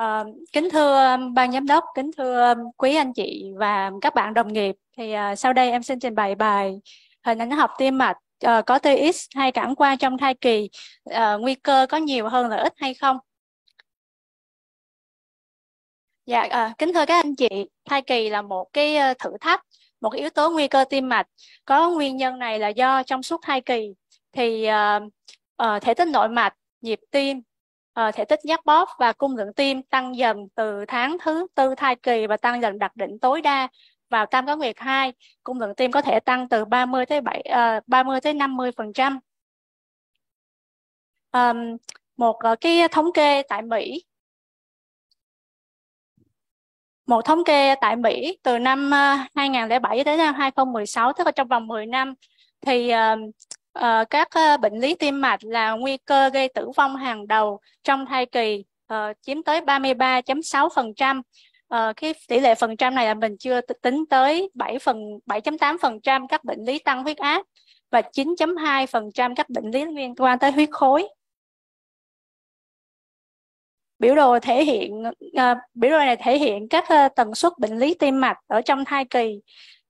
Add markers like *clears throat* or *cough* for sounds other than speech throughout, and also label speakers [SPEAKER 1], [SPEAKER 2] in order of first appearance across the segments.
[SPEAKER 1] À, kính thưa um, ban giám đốc, kính thưa um, quý anh chị và các bạn đồng nghiệp, thì à, sau đây em xin trình bày bài hình ảnh học tim mạch à, có TX hay cản qua trong thai kỳ, à, nguy cơ có nhiều hơn là ít hay không? Dạ, à, kính thưa các anh chị, thai kỳ là một cái thử thách, một yếu tố nguy cơ tim mạch. Có nguyên nhân này là do trong suốt thai kỳ thì à, à, thể tích nội mạch, nhịp tim uh, thể tích giác bóp và cung thượng tim tăng dần từ tháng thứ tư thai kỳ và tăng dần đặc định tối đa vào tam có nguyệt 2, cung thượng tim có thể tăng từ 30 tới 7 uh, 30 tới 50%. Um, một uh, cái thống kê tại Mỹ một thống kê tại Mỹ từ năm 2007 ờ, đến năm 2016 tức là trong vòng 10 năm thì uh, các uh, bệnh lý tim mạch là nguy cơ gây tử vong hàng đầu trong thai kỳ uh, chiếm tới 33.6%. Uh, cái tỷ lệ phần trăm này là mình chưa tính tới 7 phần 7.8% các bệnh lý tăng huyết áp và 9.2% các bệnh lý liên quan tới huyết khối. Biểu đồ thể hiện uh, biểu đồ này thể hiện các uh, tần suất bệnh lý tim mạch ở trong thai kỳ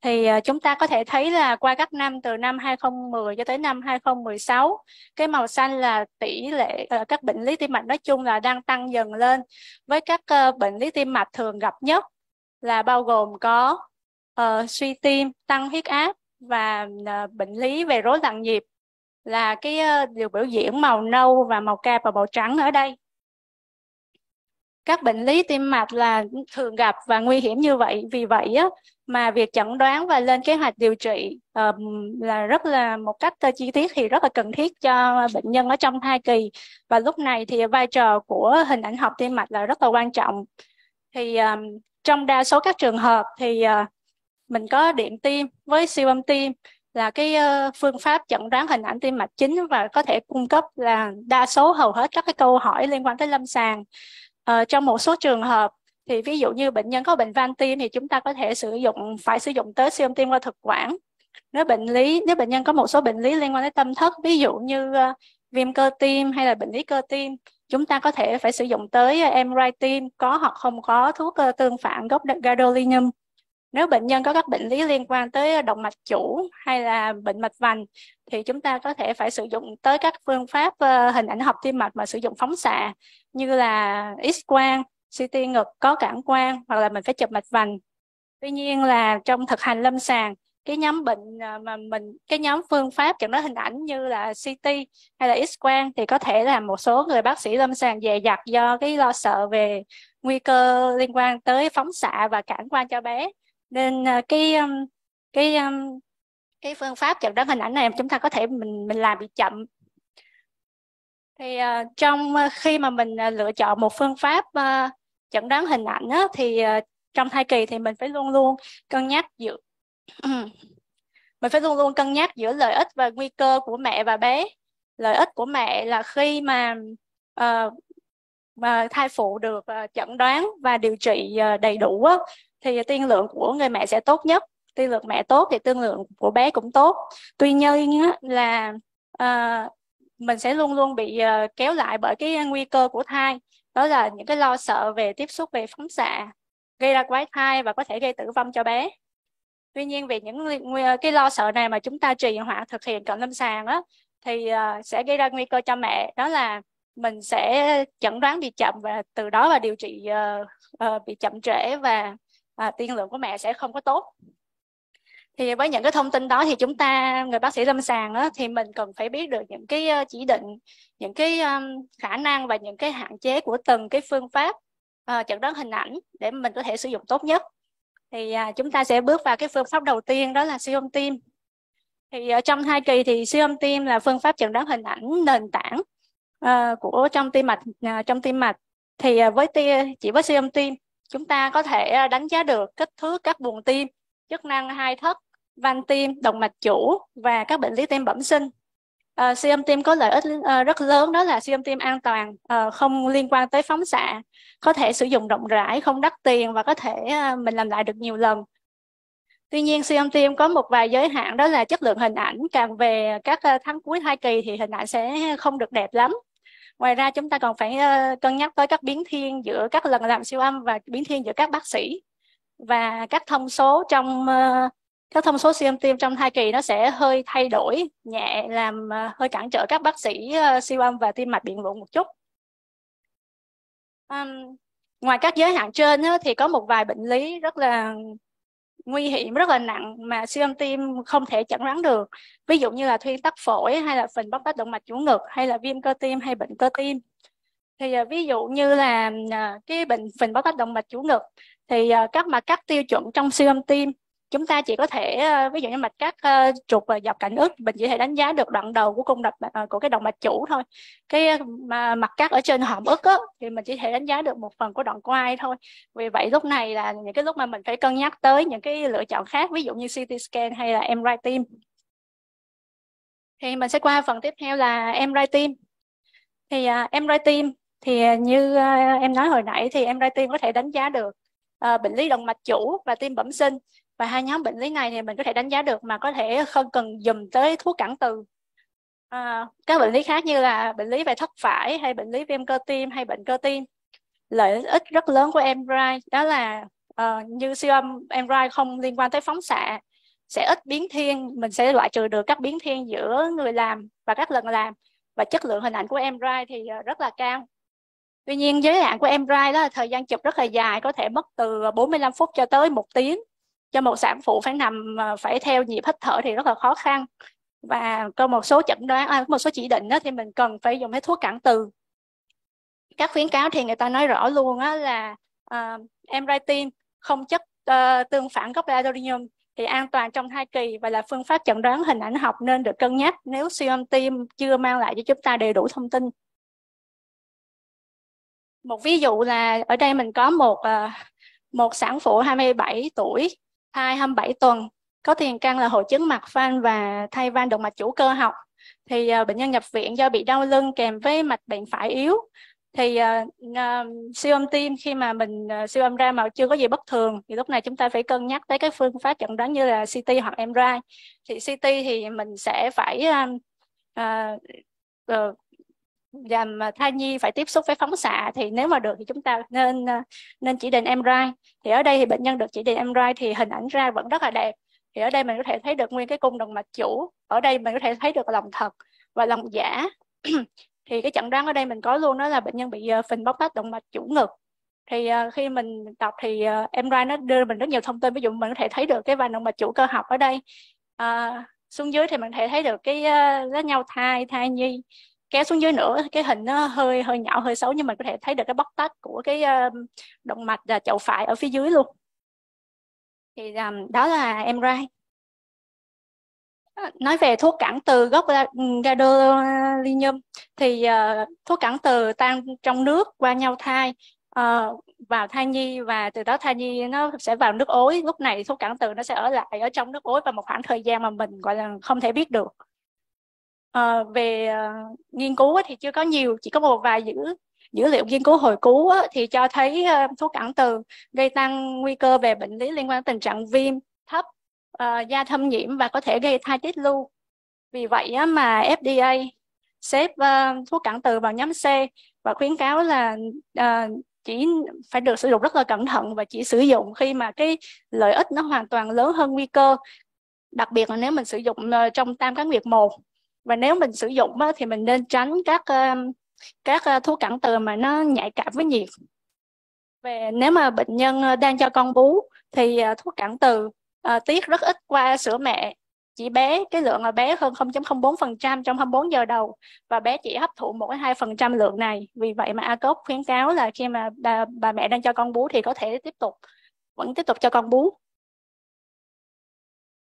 [SPEAKER 1] thì ờ, chúng ta có thể thấy là qua các năm từ năm 2010 cho tới năm 2016 cái màu xanh là tỷ lệ ờ, các bệnh lý tim mạch nói chung là đang tăng dần lên với các ờ, bệnh lý tim mạch thường gặp nhất là bao gồm có uh, suy tim tăng huyết áp và uh, bệnh lý về rối loạn nhịp là cái uh, điều biểu diễn màu nâu và màu cam và màu trắng ở đây các bệnh lý tim mạch là thường gặp và nguy hiểm như vậy vì vậy á, mà việc chẩn đoán và lên kế hoạch điều trị um, là rất là một cách chi tiết thì rất là cần thiết cho bệnh nhân ở trong thai kỳ và lúc này thì vai trò của hình ảnh học tim mạch là rất là quan trọng thì um, trong đa số các trường hợp thì uh, mình có điện tim với siêu âm tim là cái uh, phương pháp chẩn đoán hình ảnh tim mạch chính và có thể cung cấp là đa số hầu hết các cái câu hỏi liên quan tới lâm sàng uh, trong một số trường hợp thì ví dụ như bệnh nhân có bệnh van tim thì chúng ta có thể sử dụng phải sử dụng tới siêu âm tim qua thực quản nếu bệnh lý nếu bệnh nhân có một số bệnh lý liên quan đến tâm thất ví dụ như ờ, viêm cơ tim hay là bệnh lý cơ tim chúng ta có thể phải sử dụng tới ờ, MRI tim có hoặc không có thuốc uh, tương phản gốc gadolinium nếu bệnh nhân có các bệnh lý liên quan tới động mạch chủ hay là bệnh mạch vành thì chúng ta có thể phải sử dụng tới các phương pháp hình ảnh học tim mạch mà sử dụng phóng xạ như là x quang CT ngực có cản quang hoặc là mình phải chụp mạch vành tuy nhiên là trong thực hành lâm sàng cái nhóm bệnh à, mà mình cái nhóm phương pháp chẩn đoán hình ảnh như là CT hay là X quang thì có thể là một số người bác sĩ lâm sàng dè dặt do cái lo sợ về nguy cơ liên quan tới phóng xạ và cản quan cho bé nên à, cái um, cái um, cái phương pháp chẩn đoán hình ảnh này chúng ta có thể mình mình làm bị chậm thì uh, trong uh, khi mà mình uh, lựa chọn một phương pháp uh, chẩn đoán hình ảnh á, thì ờ, trong thai kỳ thì mình phải luôn luôn cân nhắc giữa *clears throat* mình phải luôn luôn cân nhắc giữa lợi ích và nguy cơ của mẹ và bé lợi ích của mẹ là khi mà uh, mà thai phụ được uh, chẩn đoán và điều trị uh, đầy đủ á, thì tiên lượng của người mẹ sẽ tốt nhất tiên lượng mẹ tốt thì tiên lượng của bé cũng tốt tuy nhiên á, là uh, mình sẽ luôn luôn bị uh, kéo lại bởi cái nguy cơ của thai đó là những cái lo sợ về tiếp xúc về phóng xạ gây ra quái thai và có thể gây tử vong cho bé tuy nhiên vì những ờ, cái lo sợ này mà chúng ta trì hoãn thực hiện cận lâm sàng đó, thì ờ, sẽ gây ra nguy cơ cho mẹ đó là mình sẽ chẩn đoán bị chậm và từ đó và điều trị uh, uh, bị chậm trễ và uh, tiên lượng của mẹ sẽ không có tốt thì với những cái thông tin đó thì chúng ta người bác sĩ lâm sàng đó, thì mình cần phải biết được những cái ờ, chỉ định những cái ờ, khả năng và những cái hạn chế của từng cái phương pháp uh, chẩn đoán hình ảnh để mình có thể sử dụng tốt nhất thì uh, chúng ta sẽ bước vào cái phương pháp đầu tiên đó là siêu âm tim thì ở trong hai kỳ thì siêu âm tim là phương pháp chẩn đoán hình ảnh nền tảng uh, của trong tim mạch uh, trong tim mạch thì uh, với tia chỉ với siêu âm tim chúng ta có thể đánh giá được kích thước các buồng tim chức năng hai thất van tim, động mạch chủ và các bệnh lý tim bẩm sinh. Uh, siêu âm tim có lợi ích uh, rất lớn đó là siêu âm tim an toàn, uh, không liên quan tới phóng xạ, có thể sử dụng rộng rãi, không đắt tiền và có thể uh, mình làm lại được nhiều lần. Tuy nhiên siêu âm tim có một vài giới hạn đó là chất lượng hình ảnh càng về các tháng cuối thai kỳ thì hình ảnh sẽ không được đẹp lắm. Ngoài ra chúng ta còn phải cân nhắc tới các biến thiên giữa các lần làm siêu âm và biến thiên giữa các bác sĩ và các thông số trong các thông số siêu âm tim trong thai kỳ nó sẽ hơi thay đổi nhẹ làm ờ, hơi cản trở các bác sĩ ờ, siêu âm và tim mạch biện luận một chút um, ngoài các giới hạn trên thì có một vài bệnh lý rất là nguy hiểm rất là nặng mà siêu âm tim không thể chẩn đoán được ví dụ như là thuyên tắc phổi hay là phình bóc tách động mạch chủ ngực hay là viêm cơ tim hay bệnh cơ tim thì ờ, ví dụ như là cái bệnh phình bóc tách động mạch chủ ngực thì các mà các tiêu chuẩn trong siêu âm tim chúng ta chỉ có thể ờ, ví dụ như mạch cắt ờ, trục và dọc cạnh ức mình chỉ thể đánh giá được đoạn đầu của cung đập ờ, của cái động mạch chủ thôi cái mặt cắt ở trên hòm ức á, thì mình chỉ thể đánh giá được một phần của đoạn quai thôi vì vậy lúc này là những cái lúc mà mình phải cân nhắc tới những cái lựa chọn khác ví dụ như CT scan hay là MRI tim thì mình sẽ qua phần tiếp theo là MRI tim thì uh, MRI tim thì như em nói hồi nãy thì MRI tim có thể đánh giá được bệnh lý động mạch chủ và tim bẩm sinh và hai nhóm bệnh lý này thì mình có thể đánh giá được mà có thể không cần dùng tới thuốc cản từ à, các bệnh lý khác như là bệnh lý về thất phải hay bệnh lý viêm cơ tim hay bệnh cơ tim lợi ích rất lớn của MRI đó là uh, như siêu âm MRI không liên quan tới phóng xạ sẽ ít biến thiên mình sẽ loại trừ được các biến thiên giữa người làm và các lần làm và chất lượng hình ảnh của MRI thì ờ, rất là cao tuy nhiên giới hạn của MRI đó là thời gian chụp rất là dài có thể mất từ 45 ờ, phút cho tới một tiếng cho một sản phụ phải nằm à, phải theo nhịp hít thở thì rất là khó khăn và có một số chẩn đoán à, một số chỉ định đó, thì mình cần phải dùng cái thuốc cản từ các khuyến cáo thì người ta nói rõ luôn á, là uh, à, tim không chất uh, tương phản gốc gocladrium thì an toàn trong thai kỳ và là phương pháp chẩn đoán hình ảnh học nên được cân nhắc nếu siêu âm tim chưa mang lại cho chúng ta đầy đủ thông tin một ví dụ là ở đây mình có một uh, một sản phụ 27 tuổi thai 27 tuần có tiền căn là hội chứng mạch van và thay van động mạch chủ cơ học thì uh, bệnh nhân nhập viện do bị đau lưng kèm với mạch bệnh phải yếu thì uh, siêu âm tim khi mà mình uh, siêu âm ra mà chưa có gì bất thường thì lúc này chúng ta phải cân nhắc tới các phương pháp chẩn đoán như là CT hoặc MRI thì CT thì mình sẽ phải uh, uh, và dạ, mà thai nhi phải tiếp xúc với phóng xạ thì nếu mà được thì chúng ta nên ờ, nên chỉ định MRI thì ở đây thì bệnh nhân được chỉ định MRI thì hình ảnh ra vẫn rất là đẹp thì ở đây mình có thể thấy được nguyên cái cung động mạch chủ ở đây mình có thể thấy được lòng thật và lòng giả *clears throat* thì cái chẩn đoán ở đây mình có luôn đó là bệnh nhân bị ờ, phình bóc tách động mạch chủ ngực thì ờ, khi mình đọc thì uh, MRI nó đưa mình rất nhiều thông tin ví dụ mình có thể thấy được cái vành động mạch chủ cơ học ở đây uh, xuống dưới thì mình có thể thấy được cái uh, lá nhau thai thai nhi kéo xuống dưới nữa cái hình nó hơi hơi nhỏ hơi xấu nhưng mình có thể thấy được cái bóc tách của cái ờ, động mạch là ờ, chậu phải ở phía dưới luôn thì um, đó là em rai nói về thuốc cản từ gốc ừ, gadolinium thì uh, thuốc cản từ tan trong nước qua nhau thai uh, vào thai nhi và từ đó thai nhi nó sẽ vào nước ối lúc này thuốc cản từ nó sẽ ở lại ở trong nước ối và một khoảng thời gian mà mình gọi là không thể biết được à, về uh, nghiên cứu thì chưa có nhiều chỉ có một vài dữ dữ liệu nghiên cứu hồi cứu thì cho thấy uh, thuốc cản từ gây tăng nguy cơ về bệnh lý liên quan tình trạng viêm thấp uh, da thâm nhiễm và có thể gây thai tiết lưu vì vậy á, mà FDA xếp uh, thuốc cản từ vào nhóm C và khuyến cáo là uh, chỉ phải được sử dụng rất là cẩn thận và chỉ sử dụng khi mà cái lợi ích nó hoàn toàn lớn hơn nguy cơ đặc biệt là nếu mình sử dụng trong tam cá nguyệt một và nếu mình sử dụng á, thì mình nên tránh các ờ, các ờ, thuốc cản từ mà nó nhạy cảm với nhiệt về nếu mà bệnh nhân ờ, đang cho con bú thì thuốc cản từ uh, tiết rất ít qua sữa mẹ chỉ bé cái lượng là bé hơn 0.04% trong 24 giờ đầu và bé chỉ hấp thụ 1-2% lượng này vì vậy mà ACOP khuyến cáo là khi mà bà, bà mẹ đang cho con bú thì có thể tiếp tục vẫn tiếp tục cho con bú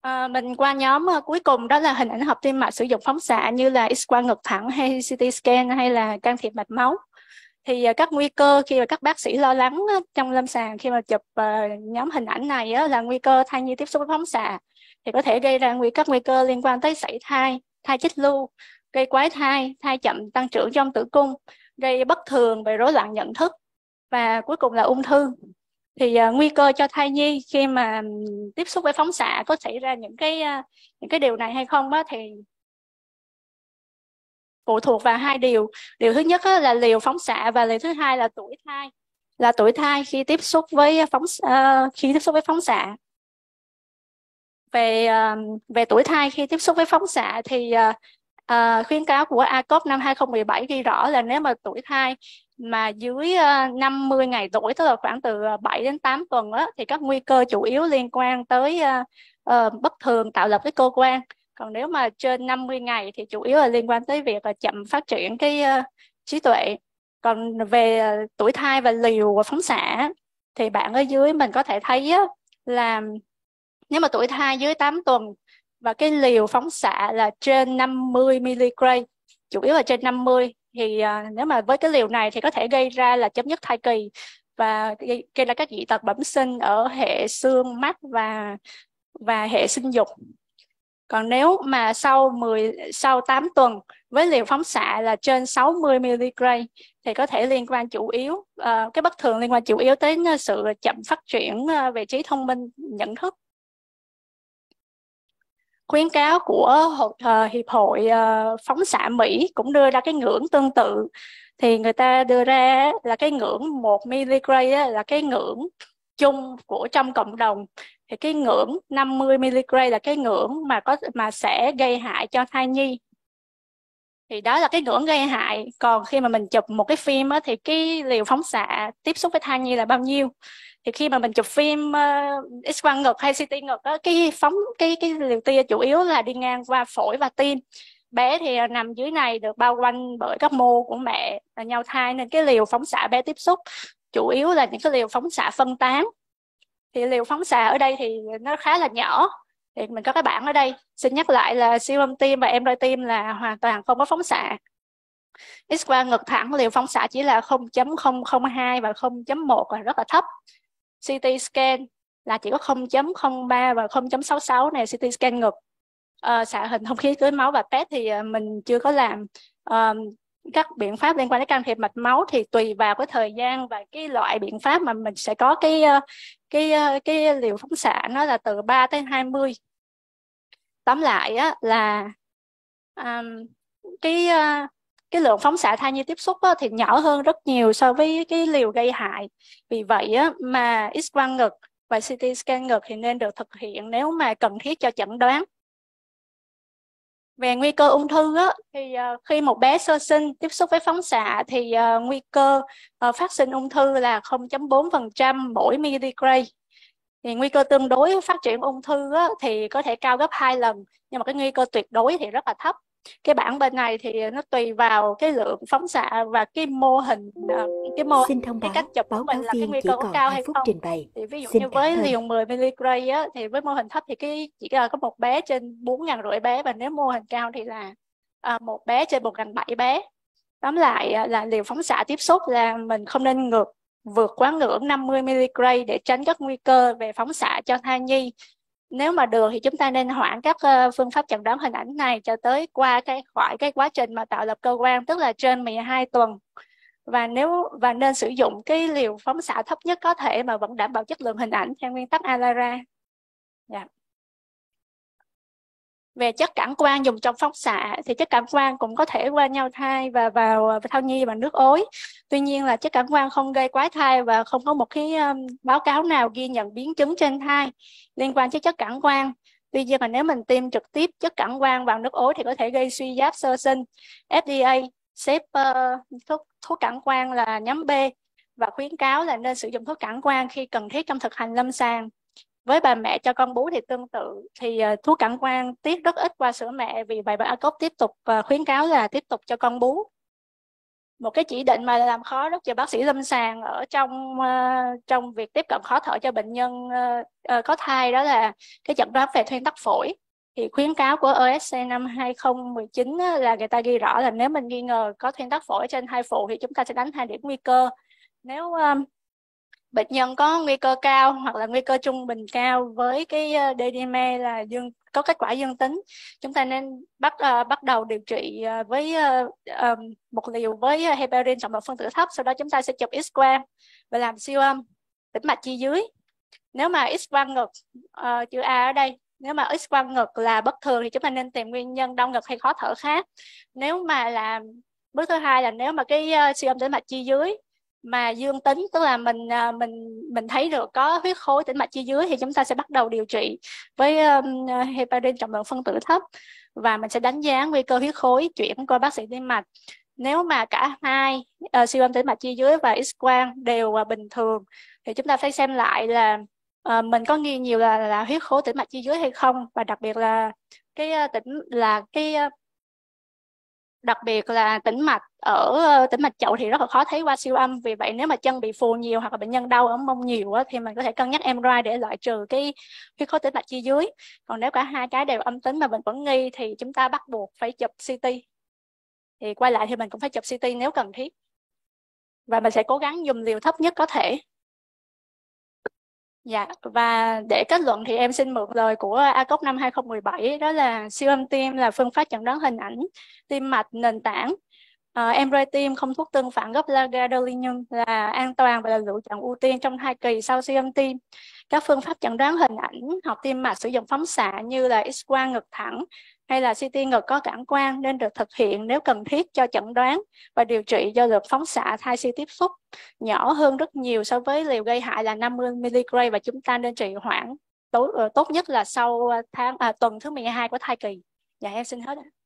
[SPEAKER 1] À, mình qua nhóm uh, cuối cùng đó là hình ảnh học tim mạch sử dụng phóng xạ như là x-quang ngực thẳng hay CT scan hay là can thiệp mạch máu. Thì uh, các nguy cơ khi mà các bác sĩ lo lắng uh, trong lâm sàng khi mà chụp uh, nhóm hình ảnh này uh, là nguy cơ thai nhi tiếp xúc với phóng xạ thì có thể gây ra nguy các nguy cơ liên quan tới sảy thai, thai chích lưu, gây quái thai, thai chậm tăng trưởng trong tử cung, gây bất thường về rối loạn nhận thức và cuối cùng là ung thư thì uh, nguy cơ cho thai nhi khi mà tiếp xúc với phóng xạ có xảy ra những cái uh, những cái điều này hay không á thì phụ thuộc vào hai điều điều thứ nhất á, là liều phóng xạ và liều thứ hai là tuổi thai là tuổi thai khi tiếp xúc với phóng uh, khi tiếp xúc với phóng xạ về uh, về tuổi thai khi tiếp xúc với phóng xạ thì uh, uh, khuyến cáo của ACOP năm 2017 ghi rõ là nếu mà tuổi thai mà dưới 50 ờ, ngày tuổi tức là khoảng từ 7 ờ, đến 8 tuần đó, thì các nguy cơ chủ yếu liên quan tới uh, bất thường tạo lập cái cơ quan còn nếu mà trên 50 ngày thì chủ yếu là liên quan tới việc là chậm phát triển cái uh, trí tuệ còn về tuổi thai và liều và phóng xạ thì bạn ở dưới mình có thể thấy uh, là nếu mà tuổi thai dưới 8 tuần và cái liều phóng xạ là trên 50 mg chủ yếu là trên 50 thì à, nếu mà với cái liều này thì có thể gây ra là chấm dứt thai kỳ và gây, gây ra các dị tật bẩm sinh ở hệ xương mắt và và hệ sinh dục còn nếu mà sau 10 sau 8 tuần với liều phóng xạ là trên 60 mg thì có thể liên quan chủ yếu uh, cái bất thường liên quan chủ yếu tới ờ, sự chậm phát triển uh, ờ, về trí thông minh nhận thức khuyến cáo của ờ, hiệp hội ờ, phóng xạ Mỹ cũng đưa ra cái ngưỡng tương tự thì người ta đưa ra là cái ngưỡng 1 miligray là cái ngưỡng chung của trong cộng đồng thì cái ngưỡng 50 miligray là cái ngưỡng mà có mà sẽ gây hại cho thai nhi thì đó là cái ngưỡng gây hại còn khi mà mình chụp một cái phim á, thì cái liều phóng xạ tiếp xúc với thai nhi là bao nhiêu thì khi mà mình chụp phim uh, x quang ngực hay CT ngực đó, cái phóng cái cái liều tia chủ yếu là đi ngang qua phổi và tim bé thì ờ, nằm dưới này được bao quanh bởi các mô của mẹ là nhau thai nên cái liều phóng xạ bé tiếp xúc chủ yếu là những cái liều phóng xạ phân tán thì liều phóng xạ ở đây thì nó khá là nhỏ thì mình có cái bảng ở đây xin nhắc lại là siêu âm tim và em MRI tim là hoàn toàn không có phóng xạ X quang ngực thẳng liều phóng xạ chỉ là 0.002 và 0.1 là rất là thấp CT scan là chỉ có 0.03 và 0.66 này CT scan ngực uh, xạ hình không khí tưới máu và PET thì ờ, mình chưa có làm uh, các biện pháp liên quan đến can thiệp mạch máu thì tùy vào cái thời gian và cái loại biện pháp mà mình sẽ có cái cái cái, liều phóng xạ nó là từ 3 tới 20. Tóm lại á, là um, cái cái lượng phóng xạ thai nhi tiếp xúc á, thì nhỏ hơn rất nhiều so với cái liều gây hại vì vậy á, mà x quang ngực và CT scan ngực thì nên được thực hiện nếu mà cần thiết cho chẩn đoán về nguy cơ ung thư á, thì uh, khi một bé sơ sinh tiếp xúc với phóng xạ thì uh, nguy cơ uh, phát sinh ung thư là 0.4% mỗi milligray thì nguy cơ tương đối phát triển ung thư á, thì có thể cao gấp 2 lần nhưng mà cái nguy cơ tuyệt đối thì rất là thấp cái bảng bên này thì nó tùy vào cái lượng phóng xạ và cái mô hình ờ, cái mô xin thông báo, cái cách chụp báo của mình là cái nguy cơ có cao hay không trình bày. thì ví dụ xin như với liều 10 miligray á, thì với mô hình thấp thì cái chỉ là có một bé trên bốn ngàn rưỡi bé và nếu mô hình cao thì là à, một bé trên một ngàn bảy bé tóm lại ờ, là liều phóng xạ tiếp xúc là mình không nên ngược vượt quá ngưỡng 50 miligray để tránh các nguy cơ về phóng xạ cho thai nhi nếu mà được thì chúng ta nên hoãn các ờ, phương pháp chẩn đoán hình ảnh này cho tới qua cái khỏi cái quá trình mà tạo lập cơ quan tức là trên 12 tuần và nếu và nên sử dụng cái liều phóng xạ thấp nhất có thể mà vẫn đảm bảo chất lượng hình ảnh theo nguyên tắc Alara. Yeah. Dạ về chất cảm quan dùng trong phóng xạ thì chất cảm quan cũng có thể qua nhau thai và vào à, thai nhi bằng nước ối tuy nhiên là chất cảm quan không gây quái thai và không có một cái báo cáo nào ghi nhận biến chứng trên thai liên quan tới chất cảm quan tuy nhiên là nếu mình tiêm trực tiếp chất cảm quan vào nước ối thì có thể gây suy giáp sơ sinh FDA xếp uh, thuốc thuốc cảm quan là nhóm B và khuyến cáo là nên sử dụng thuốc cảm quan khi cần thiết trong thực hành lâm sàng với bà mẹ cho con bú thì tương tự thì ờ, thuốc cản quan tiết rất ít qua sữa mẹ vì vậy bà cốt tiếp tục ờ, khuyến cáo là tiếp tục cho con bú một cái chỉ định mà làm khó rất nhiều bác sĩ lâm sàng ở trong ờ, trong việc tiếp cận khó thở cho bệnh nhân có thai đó là cái chẩn đoán về thuyên tắc phổi thì khuyến cáo của OSC năm 2019 là người ta ghi rõ là nếu mình nghi ngờ có thuyên tắc phổi trên thai phụ thì chúng ta sẽ đánh hai điểm nguy cơ nếu bệnh nhân có nguy cơ cao hoặc là nguy cơ trung bình cao với cái ờ, DDMA là dương có kết quả dương tính chúng ta nên bắt uh, bắt đầu điều trị uh, với uh, một liều với heparin trọng lượng phân tử thấp sau đó chúng ta sẽ chụp x quang và làm siêu âm tĩnh mạch chi dưới nếu mà x quang ngực uh, chữ A ở đây nếu mà x quang ngực là bất thường thì chúng ta nên tìm nguyên nhân đau ngực hay khó thở khác nếu mà là bước thứ hai là nếu mà cái uh, siêu âm tĩnh mạch chi dưới mà dương tính tức là mình à, mình mình thấy được có huyết khối tĩnh mạch chi dưới thì chúng ta sẽ bắt đầu điều trị với um, heparin trọng lượng phân tử thấp và mình sẽ đánh giá nguy cơ huyết khối chuyển qua bác sĩ tim mạch nếu mà cả hai uh, siêu âm tĩnh mạch chi dưới và x quang đều uh, bình thường thì chúng ta phải xem lại là uh, mình có nghi nhiều là là huyết khối tĩnh mạch chi dưới hay không và đặc biệt là cái uh, tĩnh là cái uh, đặc biệt là tĩnh mạch ở tĩnh mạch chậu thì rất là khó thấy qua siêu âm vì vậy nếu mà chân bị phù nhiều hoặc là bệnh nhân đau ở mông nhiều á, thì mình có thể cân nhắc MRI để loại trừ cái huyết khối tĩnh mạch chi dưới còn nếu cả hai cái đều âm tính mà mình vẫn nghi thì chúng ta bắt buộc phải chụp CT thì quay lại thì mình cũng phải chụp CT nếu cần thiết và mình sẽ cố gắng dùng liều thấp nhất có thể Dạ, và để kết luận thì em xin mượn lời của ACOC năm 2017 đó là siêu âm tim là phương pháp chẩn đoán hình ảnh tim mạch nền tảng. À, em rơi tim không thuốc tương phản gốc gadolinium là an toàn và là lựa chọn ưu tiên trong hai kỳ sau siêu âm tim. Các phương pháp chẩn đoán hình ảnh học tim mạch sử dụng phóng xạ như là x-quang ngực thẳng, hay là CT ngực có cảm quan nên được thực hiện nếu cần thiết cho chẩn đoán và điều trị do lượt phóng xạ thai si tiếp xúc nhỏ hơn rất nhiều so với liều gây hại là 50 mg và chúng ta nên trị hoãn tốt, ờ, tốt nhất là sau ờ, tháng à, tuần thứ 12 của thai kỳ. Dạ em xin hết ạ.